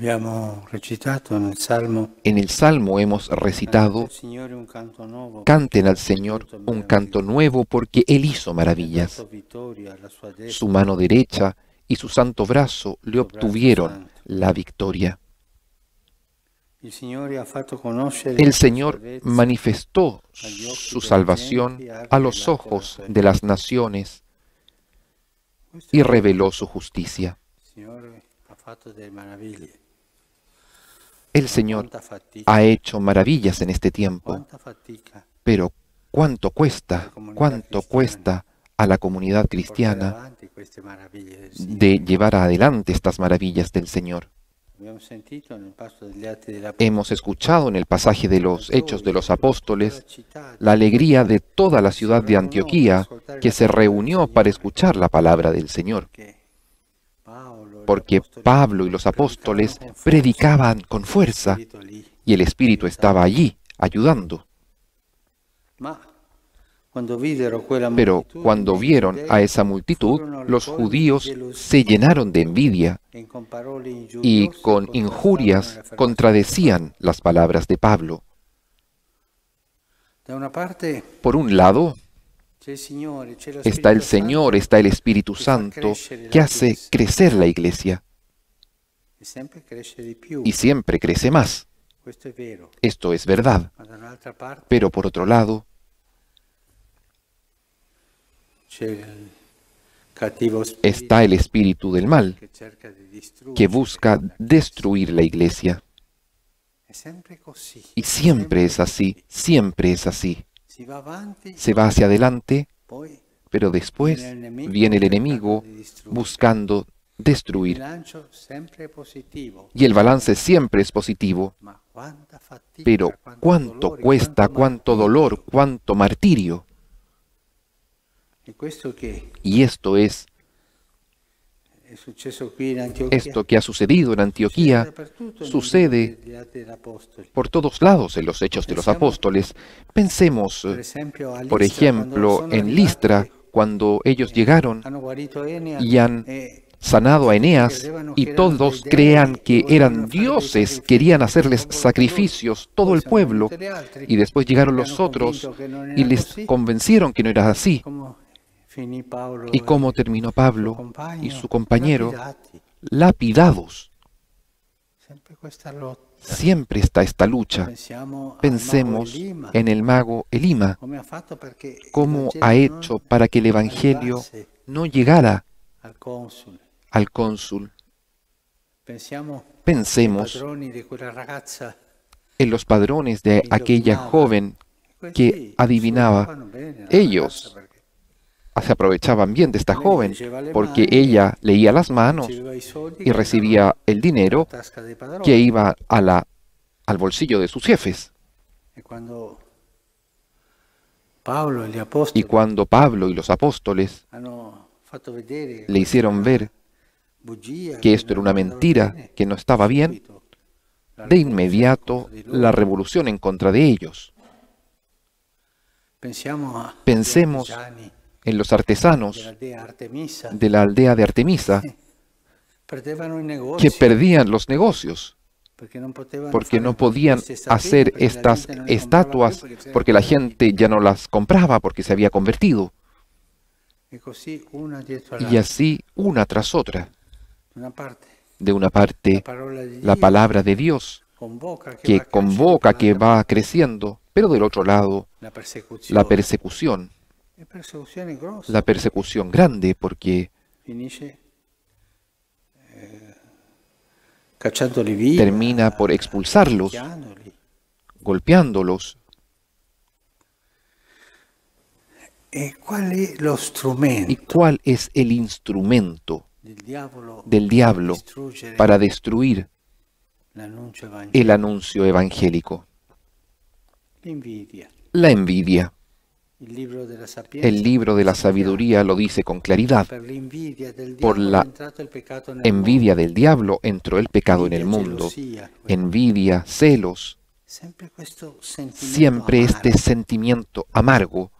En el Salmo hemos recitado, canten al Señor un canto nuevo porque Él hizo maravillas. Su mano derecha y su santo brazo le obtuvieron la victoria. El Señor manifestó su salvación a los ojos de las naciones y reveló su justicia. El Señor ha hecho maravillas en este tiempo, pero ¿cuánto cuesta, cuánto cuesta a la comunidad cristiana este de llevar adelante estas maravillas del Señor? Hemos escuchado en el pasaje de los Hechos de los Apóstoles la alegría de toda la ciudad de Antioquía que se reunió para escuchar la palabra del Señor porque Pablo y los apóstoles predicaban con fuerza y el Espíritu estaba allí ayudando. Pero cuando vieron a esa multitud, los judíos se llenaron de envidia y con injurias contradecían las palabras de Pablo. Por un lado, Está el Señor, está el Espíritu Santo que hace crecer la iglesia. Y siempre crece más. Esto es verdad. Pero por otro lado, está el espíritu del mal que busca destruir la iglesia. Y siempre es así, siempre es así se va hacia adelante, pero después viene el enemigo buscando destruir. Y el balance siempre es positivo. Pero cuánto cuesta, cuánto dolor, cuánto martirio. Y esto es esto que ha sucedido en Antioquía sucede por todos lados en los hechos de los apóstoles. Pensemos, eh, por ejemplo, en Listra, cuando ellos llegaron y han sanado a Eneas y todos crean que eran dioses, querían hacerles sacrificios, todo el pueblo. Y después llegaron los otros y les convencieron que no era así, y cómo terminó Pablo y su compañero lapidados. Siempre está esta lucha. Pensemos en el mago Elima, cómo ha hecho para que el Evangelio no llegara al cónsul. Pensemos en los padrones de aquella joven pues que adivinaba. Ellos se aprovechaban bien de esta joven porque ella leía las manos y recibía el dinero que iba al bolsillo de sus jefes. Y cuando Pablo y los apóstoles ah, eh, le hicieron ver que esto era una mentira, que no estaba bien, de inmediato la revolución en contra de ellos. Pensemos en los artesanos de la aldea de Artemisa que perdían los negocios porque no podían hacer estas estatuas porque la gente ya no las compraba porque se había convertido. Y así una tras otra. De una parte, la palabra de Dios que convoca, que va creciendo, pero del otro lado, la persecución la persecución grande porque eh, termina por expulsarlos, golpeándolos. Eh, ¿Y cuál es el instrumento del diablo para destruir el anuncio evangélico? La envidia. El libro, de la sabiduría lo dice con claridad. Por la envidia del diablo entró el pecado en el mundo. Envidia, celos. Siempre este, este sentimiento amargo.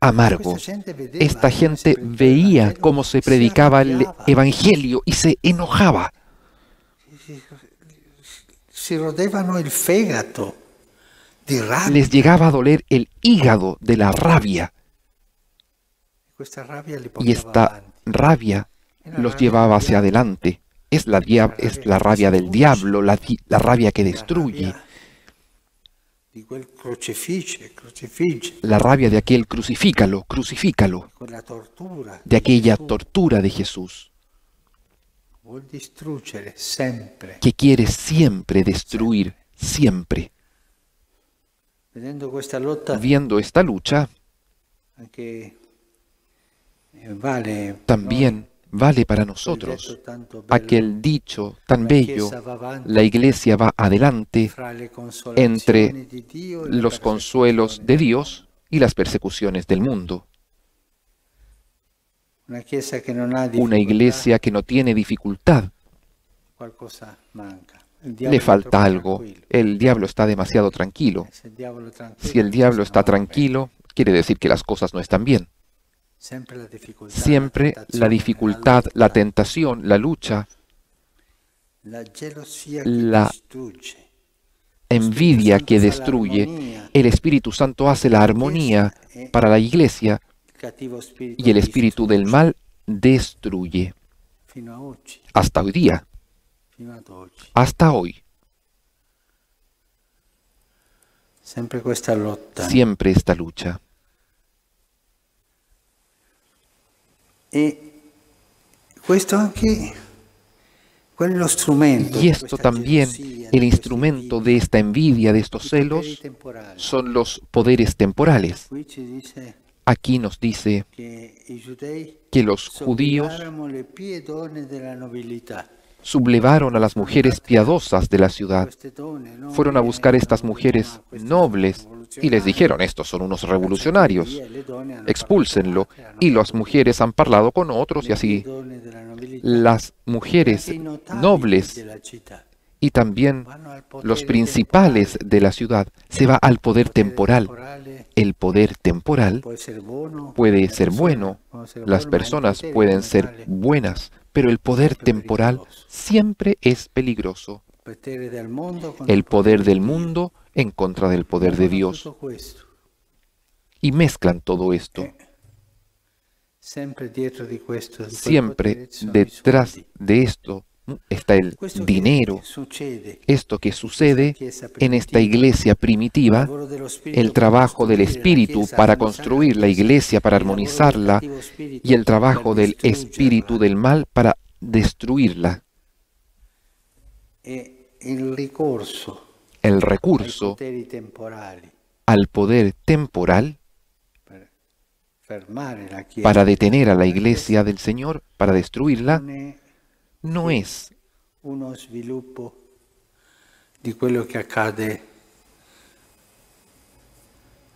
Amargo. Pues Esta gente veía cómo se predicaba el Evangelio y se enojaba. si rodeaban el fegato les llegaba a doler el hígado de la rabia. Y esta rabia los llevaba hacia adelante. Es la, es la rabia del diablo, la, la rabia que destruye. La rabia de aquel crucifícalo, crucifícalo. De aquella tortura de Jesús. Que quiere siempre destruir, siempre viendo esta lucha, eh, también vale para nosotros aquel dicho tan bello, la iglesia va adelante entre e los consuelos de Dios y las persecuciones del mundo. Una iglesia que no tiene dificultad, le falta algo. El diablo está demasiado tranquilo. Si el diablo está tranquilo, quiere decir que las cosas no están bien. Siempre la dificultad, la tentación, la lucha, la envidia que destruye, el Espíritu Santo hace la armonía eh, para la iglesia y el espíritu del mal destruye. Hasta hoy día hasta hoy. Siempre esta lucha. Y esto también, el instrumento de esta envidia, de estos celos, son los poderes temporales. Aquí nos dice que los judíos sublevaron a las mujeres piadosas de la ciudad. Fueron a buscar estas mujeres nobles y les dijeron, estos son unos revolucionarios, expúlsenlo. Y las mujeres han parlado con otros y así. Las mujeres nobles y también los principales de la ciudad se va al poder temporal. El poder temporal puede ser bueno, las personas pueden ser buenas, pero el poder temporal siempre es peligroso. Pues el poder del mundo en contra del poder de Dios. Y mezclan todo eh, esto. Siempre detrás de esto está el dinero, esto que sucede en esta iglesia primitiva, el trabajo del Espíritu para construir la iglesia, para armonizarla, y el trabajo del Espíritu del mal para destruirla. Eh, el recurso al poder temporal para detener a la iglesia del Señor, para destruirla, no es un sviluppo di quello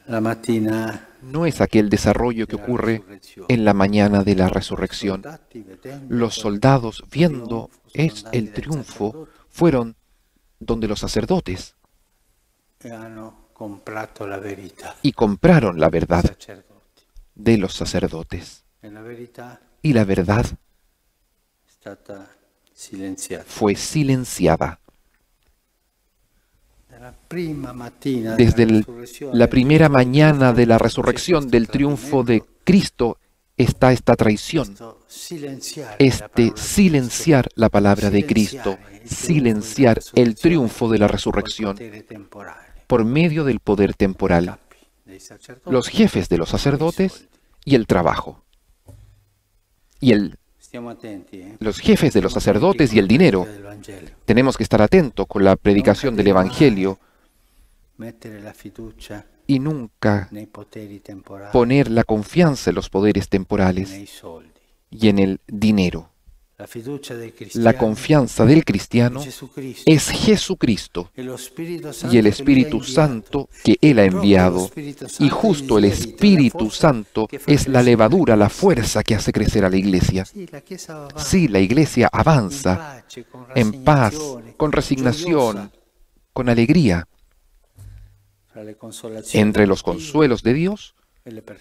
la no es aquel desarrollo que ocurre en la mañana de la resurrección. Los soldados, viendo el triunfo, fueron donde los sacerdotes y compraron la verdad de los sacerdotes. Y la verdad fue silenciada. Desde la primera mañana de la resurrección del triunfo de Cristo está esta traición, este silenciar la palabra de Cristo, silenciar el triunfo de la resurrección por medio del poder temporal, los jefes de los sacerdotes y el trabajo, y el ¿eh? los jefes de los sacerdotes y el dinero. Tenemos que estar atentos con la predicación del Evangelio y nunca poner la confianza en los poderes temporales y en el dinero. La confianza del cristiano es Jesucristo y el Espíritu Santo que Él ha enviado. Y justo el Espíritu Santo es la levadura, la fuerza que hace crecer a la iglesia. Si la iglesia avanza en paz, con resignación, con alegría, entre los consuelos de Dios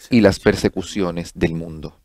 y las persecuciones del mundo.